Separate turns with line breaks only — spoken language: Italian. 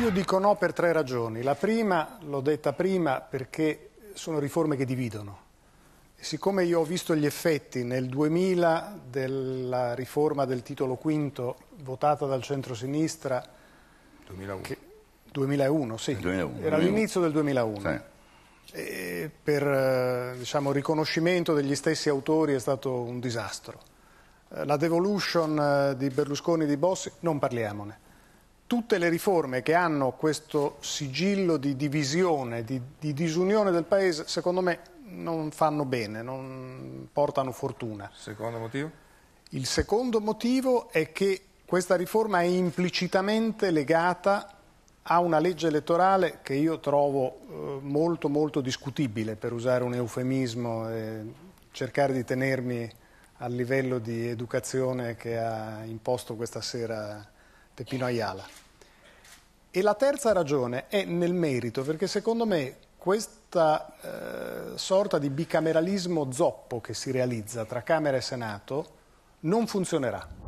Io dico no per tre ragioni. La prima, l'ho detta prima, perché sono riforme che dividono. E siccome io ho visto gli effetti nel 2000 della riforma del titolo quinto votata dal centro-sinistra... 2001. Che, 2001, sì. 2001. Era l'inizio del 2001. Sì. E per eh, diciamo, riconoscimento degli stessi autori è stato un disastro. Eh, la devolution eh, di Berlusconi e di Bossi non parliamone tutte le riforme che hanno questo sigillo di divisione, di, di disunione del Paese, secondo me non fanno bene, non portano fortuna. Secondo motivo? Il secondo motivo è che questa riforma è implicitamente legata a una legge elettorale che io trovo eh, molto molto discutibile, per usare un eufemismo, e cercare di tenermi al livello di educazione che ha imposto questa sera Pepino Ayala. E la terza ragione è nel merito, perché secondo me questa eh, sorta di bicameralismo zoppo che si realizza tra Camera e Senato non funzionerà.